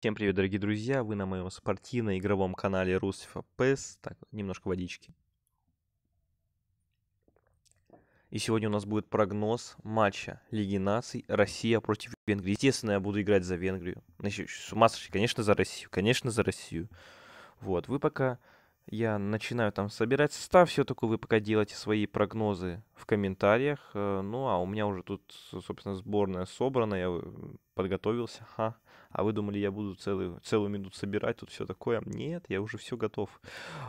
Всем привет, дорогие друзья! Вы на моем спортивно-игровом канале Русифа ПЭС. Так, немножко водички. И сегодня у нас будет прогноз матча Лиги Наций Россия против Венгрии. Естественно, я буду играть за Венгрию. Значит, с ума сошли, конечно, за Россию, конечно, за Россию. Вот, вы пока я начинаю там собирать состав, все такое, вы пока делаете свои прогнозы в комментариях. Э, ну, а у меня уже тут, собственно, сборная собрана, я подготовился. Ха. А вы думали, я буду целую, целую минуту собирать тут все такое? Нет, я уже все готов.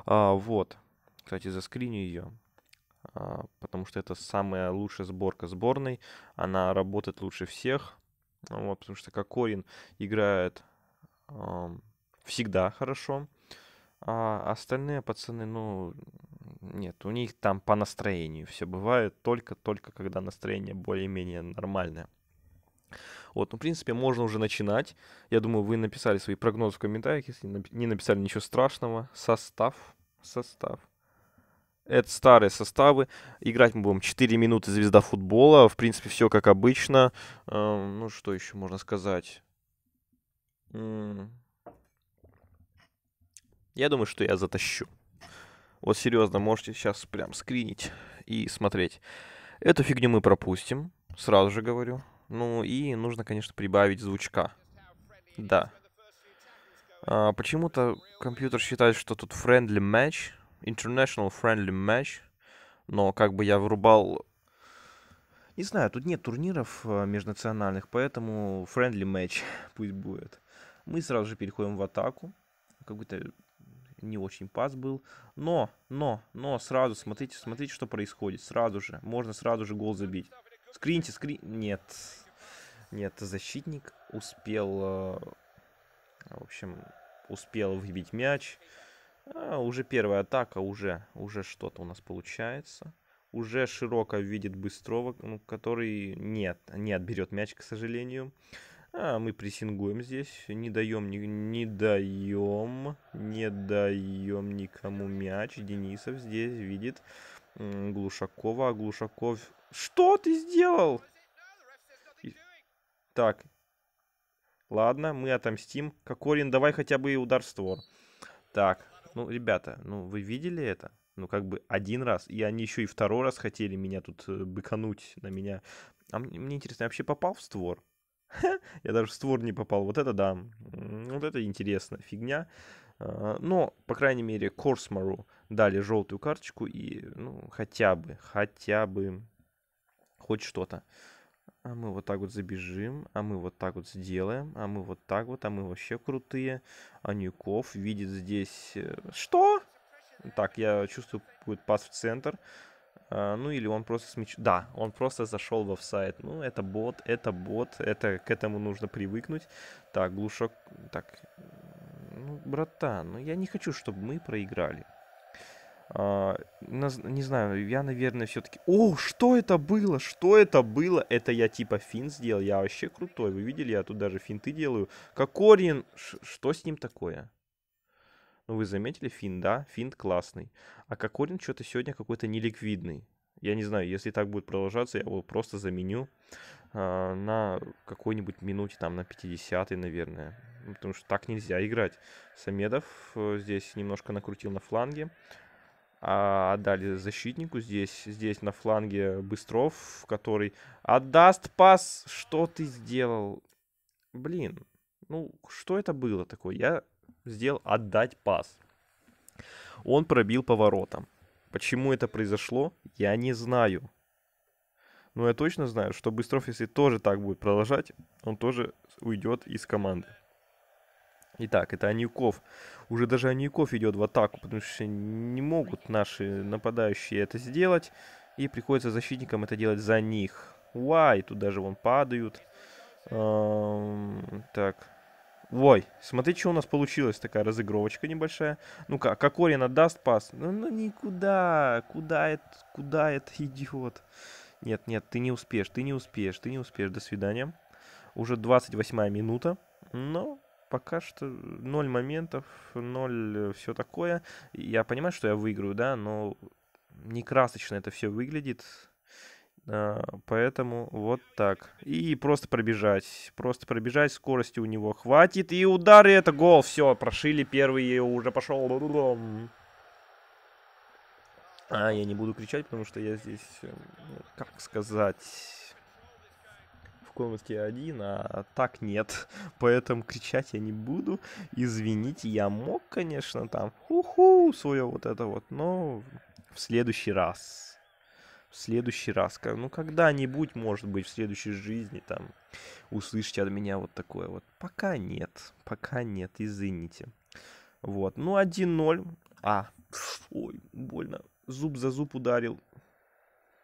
А, вот. Кстати, заскриню ее а, потому что это самая лучшая сборка сборной, она работает лучше всех, вот, потому что Кокорин играет э, всегда хорошо, а остальные пацаны, ну, нет, у них там по настроению все бывает, только-только когда настроение более-менее нормальное. Вот, ну, в принципе, можно уже начинать. Я думаю, вы написали свои прогнозы в комментариях, если не написали ничего страшного. Состав, состав. Это старые составы. Играть мы будем 4 минуты звезда футбола. В принципе, все как обычно. Эм, ну, что еще можно сказать? Я думаю, что я затащу. Вот серьезно, можете сейчас прям скринить и смотреть. Эту фигню мы пропустим, сразу же говорю. Ну и нужно, конечно, прибавить звучка. Да. А, почему-то компьютер считает, что тут friendly match, international friendly match, но как бы я врубал... Не знаю, тут нет турниров а, межнациональных, поэтому friendly match пусть будет. Мы сразу же переходим в атаку. Какой-то не очень пас был. Но, но, но сразу, смотрите, смотрите, что происходит. Сразу же, можно сразу же гол забить. Скриньте, скрин... Нет. Нет, защитник успел... Э, в общем, успел выбить мяч. А, уже первая атака, уже, уже что-то у нас получается. Уже Широко видит Быстрого, ну, который нет, не отберет мяч, к сожалению. А, мы прессингуем здесь. Не даем, не, не даем, не даем никому мяч. Денисов здесь видит Глушакова. А Глушаков... Что ты сделал? И... Так. Ладно, мы отомстим. Кокорин, давай хотя бы и удар в створ. Так, ну, ребята, ну вы видели это? Ну, как бы один раз. И они еще и второй раз хотели меня тут э, быкануть на меня. А мне, интересно, я вообще попал в створ? Я даже в створ не попал. Вот это да. Вот это интересная фигня. А, но, по крайней мере, Корсмару дали желтую карточку и, ну, хотя бы, хотя бы хоть что-то. А мы вот так вот забежим, а мы вот так вот сделаем, а мы вот так вот, а мы вообще крутые. А Нюков видит здесь... Э, что? Так, я чувствую, будет пас в центр. А, ну или он просто с смеч... Да, он просто зашел в офсайт. Ну, это бот, это бот, это к этому нужно привыкнуть. Так, глушок... Так, ну, братан, ну я не хочу, чтобы мы проиграли. А, не знаю, я, наверное, все-таки... О, что это было? Что это было? Это я типа фин сделал, я вообще крутой. Вы видели, я тут даже финты делаю. Кокорин, Ш что с ним такое? Ну, вы заметили фин, да? Финт классный. А Кокорин что-то сегодня какой-то неликвидный. Я не знаю, если так будет продолжаться, я его просто заменю э, на какой-нибудь минуте, там, на 50-й, наверное. Ну, потому что так нельзя играть. Самедов э, здесь немножко накрутил на фланге. А отдали а защитнику здесь. Здесь на фланге Быстров, который отдаст пас. Что ты сделал? Блин, ну что это было такое? Я сделал отдать пас. Он пробил поворотом. Почему это произошло, я не знаю. Но я точно знаю, что Быстров, если тоже так будет продолжать, он тоже уйдет из команды. Итак, это Анюков. Уже даже Анюков идет в атаку, потому что не могут наши нападающие это сделать. И приходится защитникам это делать за них. Уай, тут даже вон падают. Эм, так, Ой, смотри, что у нас получилось. Такая разыгровочка небольшая. Ну-ка, а Кокорин отдаст пас. Ну, ну никуда. Куда это, куда это идет? Нет, нет, ты не успеешь, ты не успеешь, ты не успеешь. До свидания. Уже 28 минута. Но пока что 0 моментов, 0 э, все такое. Я понимаю, что я выиграю, да, но не красочно это все выглядит. А, поэтому вот так. И просто пробежать. Просто пробежать, скорости у него хватит. И удар, и это гол. Все, прошили первый, уже пошел. А, я не буду кричать, потому что я здесь, э, как сказать, в комнате один, а так нет. Поэтому кричать я не буду. Извините, я мог, конечно, там, уху, свое вот это вот, но в следующий раз в следующий раз. Ну, когда-нибудь, может быть, в следующей жизни там услышите от меня вот такое вот. Пока нет, пока нет, извините. Вот, ну 1-0. А, ой, больно. Зуб за зуб ударил.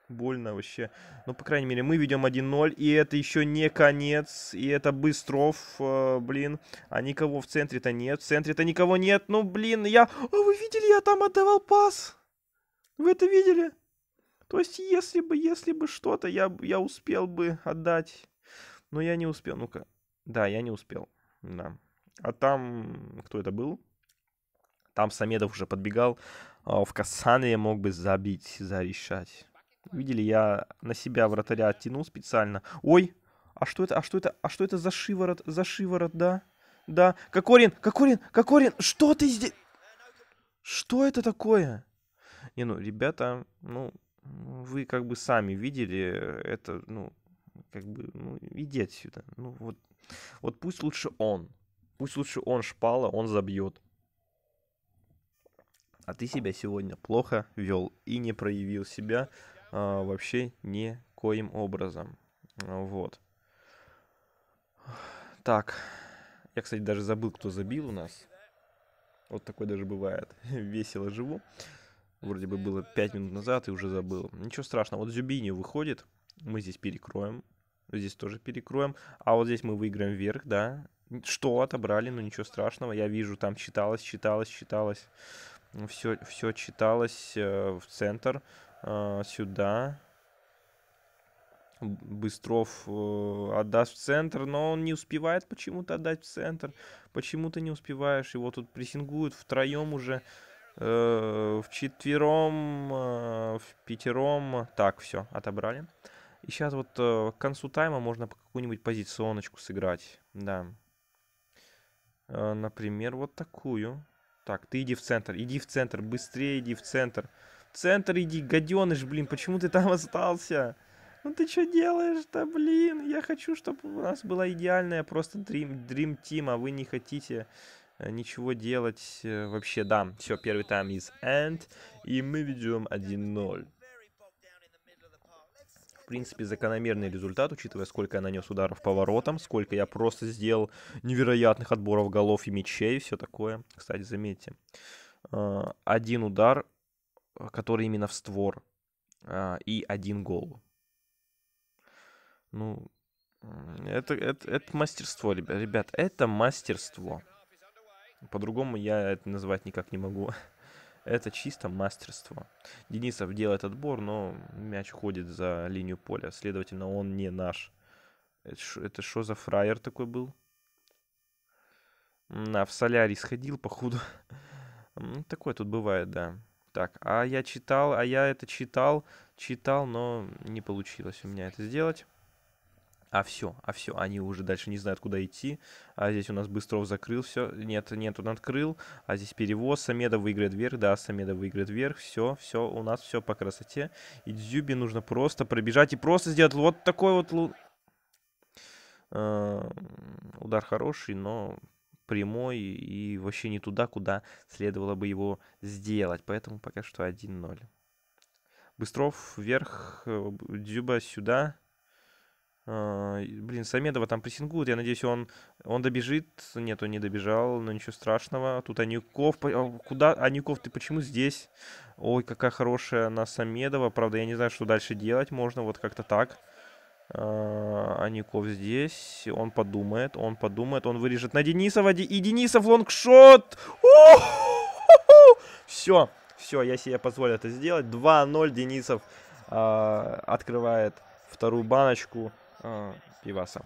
Больно вообще. Ну, по крайней мере, мы ведем 1-0. И это еще не конец. И это Быстров, э, блин. А никого в центре-то нет. В центре-то никого нет. Ну, блин, я... а вы видели, я там отдавал пас. Вы это видели? То есть, если бы, если бы что-то, я, я успел бы отдать. Но я не успел. Ну-ка. Да, я не успел. Да. А там, кто это был? Там Самедов уже подбегал. А, в Касане мог бы забить, зарешать. Видели, я на себя вратаря оттянул специально. Ой, а что это, а что это, а что это за шиворот, за шиворот, да? Да, Кокорин, Кокорин, Кокорин, что ты здесь? Что это такое? Не, ну, ребята, ну, вы как бы сами видели э, это, ну, как бы, ну, иди отсюда. Ну, вот, вот пусть лучше он. Пусть лучше он шпала, он забьет. А ты себя сегодня плохо вел и не проявил себя а, вообще никоим образом. А, вот. Так. Я, кстати, даже забыл, кто забил у нас. Вот такое даже бывает. Весело живу. Вроде бы было 5 минут назад и уже забыл. Ничего страшного. Вот Зюбини выходит. Мы здесь перекроем. Здесь тоже перекроем. А вот здесь мы выиграем вверх, да. Что отобрали, но ну, ничего страшного. Я вижу, там читалось, читалось, читалось. Все, все читалось э, в центр. Э, сюда. Быстров э, отдаст в центр, но он не успевает почему-то отдать в центр. Почему то не успеваешь? Его тут прессингуют втроем уже. Э, в четвером, э, в пятером. Так, все, отобрали. И сейчас вот э, к концу тайма можно по какую-нибудь позиционочку сыграть. Да. Например, вот такую. Так, ты иди в центр, иди в центр, быстрее иди в центр. В центр иди, гаденыш, блин, почему ты там остался? Ну ты что делаешь-то, блин? Я хочу, чтобы у нас была идеальная просто дрим, дрим тим, а вы не хотите. Э, ничего делать. Э, вообще, да, все, первый тайм из end, и мы ведем 1-0. В принципе, закономерный результат, учитывая, сколько я нанес ударов по воротам, сколько я просто сделал невероятных отборов голов и мячей, все такое. Кстати, заметьте, э, один удар, который именно в створ, и один гол. Ну, это, это, это мастерство, ребят. Ребят, это мастерство. По-другому я это называть никак не могу. Это чисто мастерство. Денисов делает отбор, но мяч ходит за линию поля. Следовательно, он не наш. Это что за фраер такой был? На, в солярий сходил, походу. Ну, такое тут бывает, да. Так, а я читал, а я это читал, читал, но не получилось у меня это сделать а все, а все, они уже дальше не знают, куда идти, а здесь у нас Быстров закрыл все, нет, нет, он открыл, а здесь перевоз, Самедов выиграет вверх, да, Самедов выиграет вверх, все, все, у нас все по красоте, и Дзюбе нужно просто пробежать и просто сделать вот такой вот лу... э, удар хороший, но прямой и вообще не туда, куда следовало бы его сделать, поэтому пока что 1-0. Быстров вверх, э, Дзюба сюда, а, блин, Самедова там прессингует, я надеюсь, он, он добежит. Нет, он не добежал, но ничего страшного. Тут Анюков, а, куда? Анюков, ты почему здесь? Ой, какая хорошая на Самедова. Правда, я не знаю, что дальше делать можно, вот как-то так. А, Анюков здесь, он подумает, он подумает, он вырежет на Денисова, и Денисов лонгшот! Все, все, я себе позволю это сделать. 2-0 Денисов открывает вторую баночку. А, пиваса.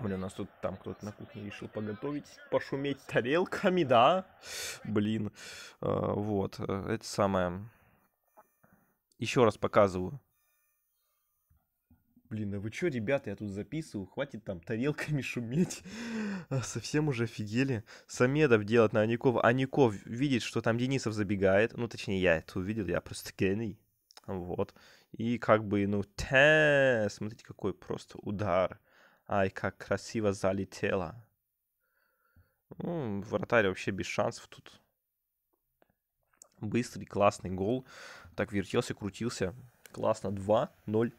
Блин, у нас тут там кто-то на кухне решил поготовить, пошуметь тарелками, да? Блин, а, вот, э, это самое. Еще раз показываю. Блин, а вы что, ребята, я тут записываю, хватит там тарелками шуметь. А, совсем уже офигели. Самедов делать на Аников. Аников видит, что там Денисов забегает. Ну, точнее, я это увидел, я просто гений. Вот. И как бы, ну, те, смотрите, какой просто удар. Ай, как красиво залетело. Ну, вратарь вообще без шансов тут. Быстрый, классный гол. Так вертелся, крутился. Классно. 2-0.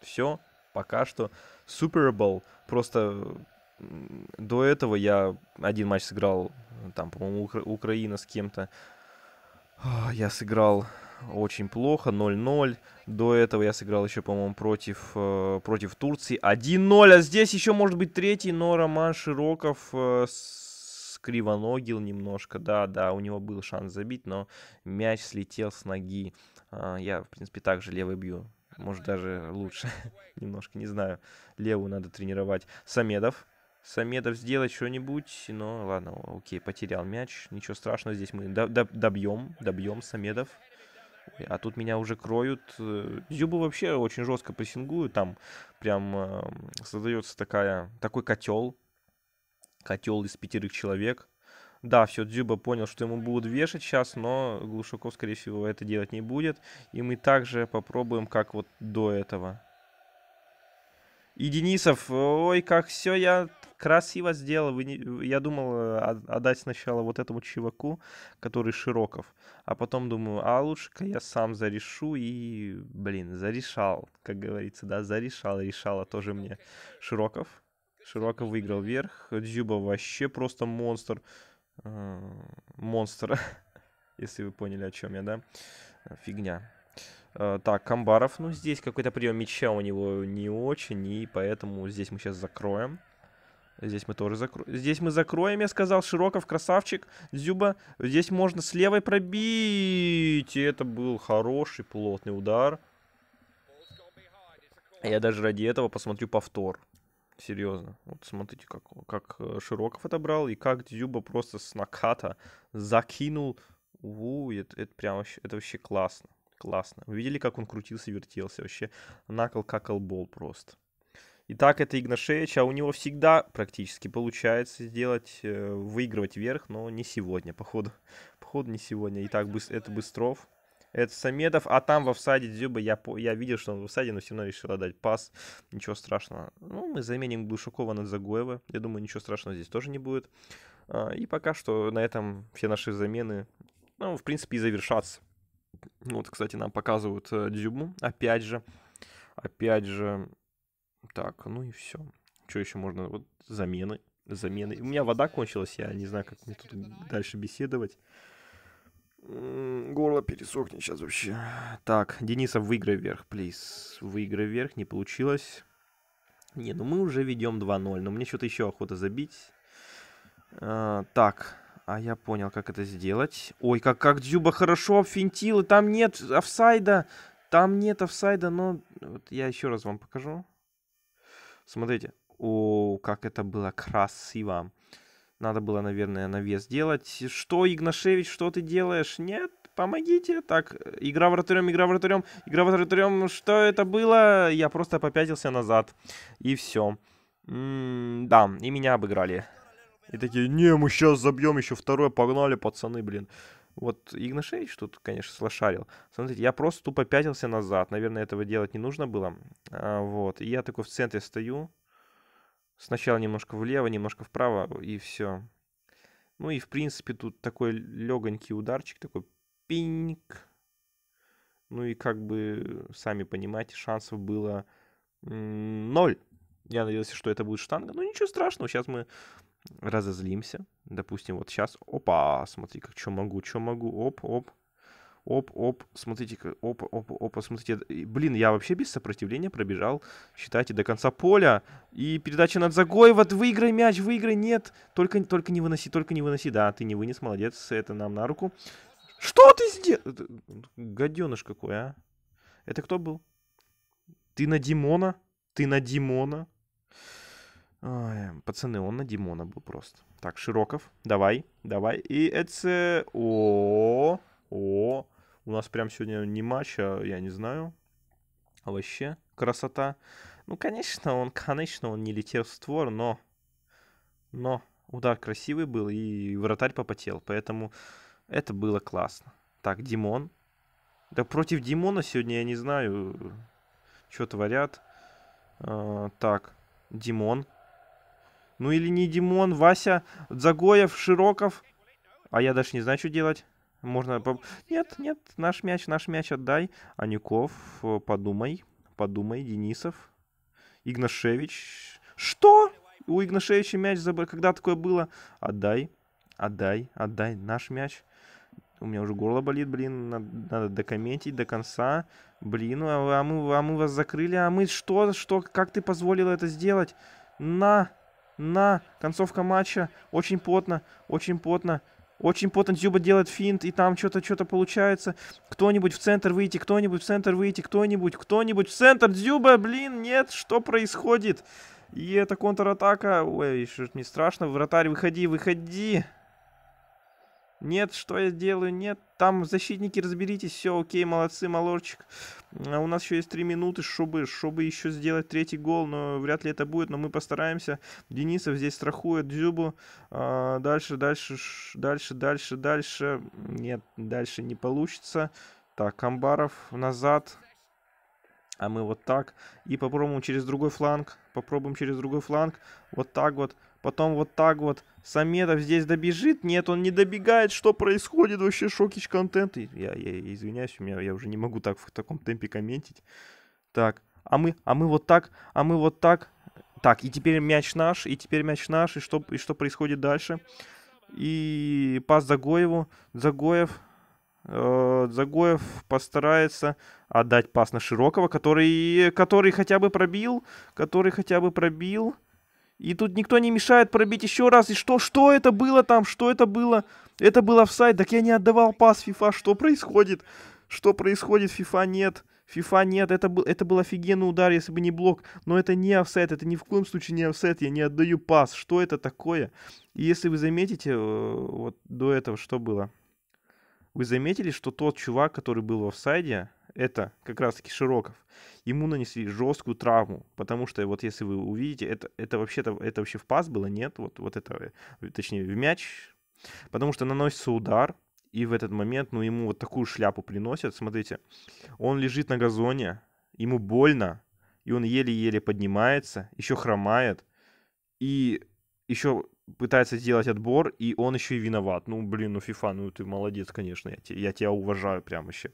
Все. Пока что. Супербол. Просто до этого я один матч сыграл, там, по-моему, Укра- Украина с кем-то. А, я сыграл очень плохо, 0-0. До этого я сыграл еще, по-моему, против, э, против Турции 1-0. А здесь еще может быть третий, но Роман Широков э, скривоногил немножко. Да, да, у него был шанс забить, но мяч слетел с ноги. Э, я, в принципе, также левый бью. Может, даже лучше. Немножко, не знаю. Левую надо тренировать. Самедов Самедов сделать что-нибудь, но ладно, окей, потерял мяч, ничего страшного, здесь мы добьем, добьем Самедов. А тут меня уже кроют. Э, Зюбу вообще очень жестко прессингуют, там прям э, создается такая, такой котел, котел из пятерых человек. Да, все, Дзюба понял, что ему будут вешать сейчас, но Глушаков, скорее всего, это делать не будет. И мы также попробуем, как вот до этого. И Денисов, ой, как все я красиво сделал. Вы не... Я думал э, отдать сначала вот этому чуваку, который Широков. А потом думаю, а лучше-ка я сам зарешу. И, блин, зарешал, как говорится, да, зарешал. Решала тоже мне Широков. Широков выиграл вверх. Дзюба вообще просто монстр. Э, монстр, если вы поняли, о чем я, да? Э, фигня. Э, так, Камбаров, ну здесь какой-то прием мяча у него не очень, и поэтому здесь мы сейчас закроем. Здесь мы тоже закроем. Здесь мы закроем, я сказал. Широков, красавчик. Зюба. Здесь можно с левой пробить. И это был хороший плотный удар. Я даже ради этого посмотрю повтор. Серьезно. Вот смотрите, как, как э, Широков отобрал и как Зюба просто с наката закинул. У, это, это прям вообще, это вообще классно. Классно. Вы видели, как он крутился, вертелся? Вообще накол какал бол просто. Итак, это Игнашевич, а у него всегда практически получается сделать, э, выигрывать вверх, но не сегодня, походу. Походу не сегодня. Итак, это Быстров. Это Самедов, а там в офсайде Дзюба, я, я видел, что он в офсайде, но все равно решил отдать пас. Ничего страшного. Ну, мы заменим Глушакова на Загоева. Я думаю, ничего страшного здесь тоже не будет. А, и пока что на этом все наши замены, ну, в принципе, и завершатся. Ну, вот, кстати, нам показывают э, Дзюбу, опять же. Опять же, так, ну и все. Что еще можно? Вот замены. Замены. У меня вода кончилась, я не знаю, как мне тут дальше беседовать. Горло пересохнет сейчас вообще. Так, Дениса, выиграй вверх, плиз. Выиграй вверх, не получилось. Не, ну мы уже ведем 2-0, но мне что-то еще охота забить. А, так, а я понял, как это сделать. Ой, как, как Дзюба хорошо обфинтил. И там нет офсайда. Там нет офсайда, но... Вот я еще раз вам покажу. Смотрите. О, как это было красиво. Надо было, наверное, навес делать. Что, Игнашевич, что ты делаешь? Нет, помогите. Так, игра вратарем, игра вратарем, игра вратарем. Что это было? Я просто попятился назад. И все. М -м да, и меня обыграли. И такие, не, мы сейчас забьем еще второе погнали, пацаны, блин. Вот Игнашевич тут, конечно, слошарил. Смотрите, я просто тупо пятился назад. Наверное, этого делать не нужно было. А, вот. И я такой в центре стою. Сначала немножко влево, немножко вправо, и все. Ну и, в принципе, тут такой легонький ударчик, такой пинг. Ну и, как бы, сами понимаете, шансов было ноль. Я надеялся, что это будет штанга. Ну, ничего страшного, сейчас мы разозлимся. Допустим, вот сейчас, опа, смотри, как что могу, что могу, оп, оп, оп, оп, смотрите, оп, оп, оп, смотрите. Блин, я вообще без сопротивления пробежал, считайте, до конца поля. И передача над загой, вот выиграй мяч, выиграй, нет. Только, только не выноси, только не выноси. Да, ты не вынес, молодец, это нам на руку. Что ты сделал? Гаденыш какой, а. Это кто был? Ты на Димона? Ты на Димона? Ой, пацаны, он на Димона был просто. Так, Широков, давай, давай. И это... Э, о, о, у нас прям сегодня не матч, а я не знаю. вообще красота. Ну, конечно, он, конечно, он не летел в створ, но... Но удар красивый был, и вратарь попотел, поэтому это было классно. Так, Димон. Да против Димона сегодня я не знаю, что творят. А, так, Димон. Ну или не Димон, Вася, Загоев, Широков. А я даже не знаю, что делать. Можно... Нет, нет, наш мяч, наш мяч отдай. Анюков, э, подумай, подумай, Денисов, Игнашевич. Что? У Игнашевича мяч забыл. Когда такое было? Отдай, отдай, отдай наш мяч. У меня уже горло болит, блин, надо, надо докомментить до конца. Блин, а, а мы, а мы вас закрыли, а мы что, что, как ты позволил это сделать? На, на, концовка матча. Очень плотно, очень плотно, Очень плотно. Дзюба делает финт, и там что-то что-то получается. Кто-нибудь в центр выйти, кто-нибудь в центр выйти, кто-нибудь, кто-нибудь в центр. Дзюба, блин, нет, что происходит? И это контратака. Ой, еще не страшно. Вратарь, выходи, выходи. Нет, что я делаю? Нет, там защитники, разберитесь, все, окей, молодцы, малорчик. А у нас еще есть три минуты, чтобы, чтобы еще сделать третий гол, но вряд ли это будет, но мы постараемся. Денисов здесь страхует Дзюбу. А, дальше, дальше, дальше, дальше, дальше. Нет, дальше не получится. Так, Амбаров назад. А мы вот так. И попробуем через другой фланг. Попробуем через другой фланг. Вот так вот. Потом вот так вот Самедов здесь добежит. Нет, он не добегает. Что происходит? Вообще шокич контент. Я, я, я извиняюсь, у меня, я уже не могу так в таком темпе комментить. Так, а мы, а мы вот так, а мы вот так. Так, и теперь мяч наш, и теперь мяч наш, и что, и что происходит дальше? И пас Загоеву. Загоев, э, Загоев постарается отдать пас на Широкого, который, который хотя бы пробил, который хотя бы пробил. И тут никто не мешает пробить еще раз. И что? Что это было там? Что это было? Это было офсайд. Так я не отдавал пас FIFA. Что происходит? Что происходит? FIFA нет. FIFA нет. Это был, это был офигенный удар, если бы не блок. Но это не офсайд. Это ни в коем случае не офсайд. Я не отдаю пас. Что это такое? И если вы заметите, э, вот до этого что было? Вы заметили, что тот чувак, который был в офсайде, это как раз-таки Широков, ему нанесли жесткую травму, потому что вот если вы увидите, это, это вообще-то, это вообще в пас было, нет, вот, вот это, э, точнее, в мяч, потому что наносится удар, и в этот момент, ну, ему вот такую шляпу приносят, смотрите, он лежит на газоне, ему больно, и он еле-еле поднимается, еще хромает, и еще пытается сделать отбор, и он еще и виноват. Ну, блин, ну, фифа ну, ты молодец, конечно, я, те, я тебя уважаю прямо еще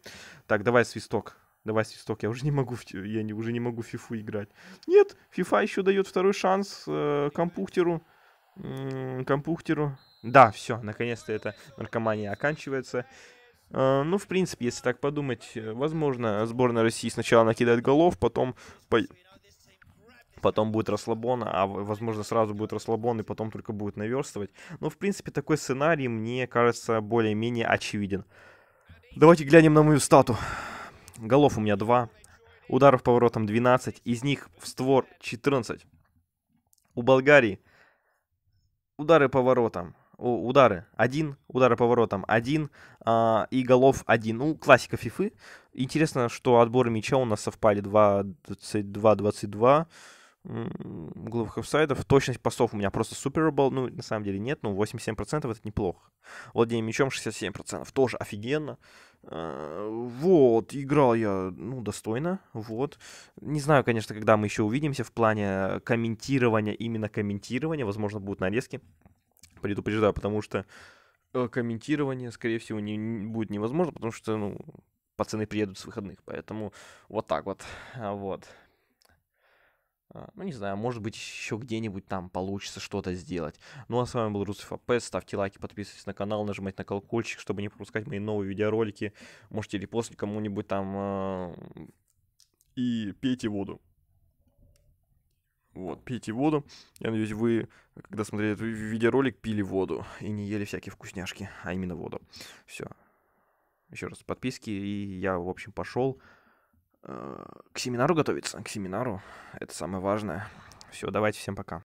Так, давай свисток. Давай свисток, я уже не могу, я не, уже не могу фифу играть. Нет, фифа еще дает второй шанс э, компьютеру. Э, компьютеру. Да, все, наконец-то эта наркомания оканчивается. Э, ну, в принципе, если так подумать, э, возможно, сборная России сначала накидает голов, потом потом будет расслабон, а возможно сразу будет расслабон и потом только будет наверстывать. Но ну, в принципе такой сценарий мне кажется более-менее очевиден. Давайте глянем на мою стату. Голов у меня 2, ударов поворотом 12, из них в створ 14. У Болгарии удары поворотом удары один, удары поворотом один э, и голов один. Ну, классика фифы. Интересно, что отборы мяча у нас совпали 2-22-22 угловых офсайдов. Точность пасов у меня просто супер супербол. Ну, на самом деле нет, но 87% это неплохо. Владение мячом 67%. Тоже офигенно. Э, вот, играл я, ну, достойно, вот. Не знаю, конечно, когда мы еще увидимся в плане комментирования, именно комментирования, возможно, будут нарезки, предупреждаю, потому что э, комментирование, скорее всего, не, не будет невозможно, потому что, ну, пацаны приедут с выходных, поэтому вот так вот, а вот. А, ну, не знаю, может быть, еще где-нибудь там получится что-то сделать. Ну, а с вами был Русиф Апес. Ставьте лайки, подписывайтесь на канал, нажимайте на колокольчик, чтобы не пропускать мои новые видеоролики. Можете репостить кому-нибудь там и пейте воду. Вот, пейте воду. Я надеюсь, вы, когда смотрели этот видеоролик, пили воду и не ели всякие вкусняшки, а именно воду. Все. Еще раз подписки, и я, в общем, пошел. Э, к семинару готовиться, к семинару. Это самое важное. Все, давайте, всем пока.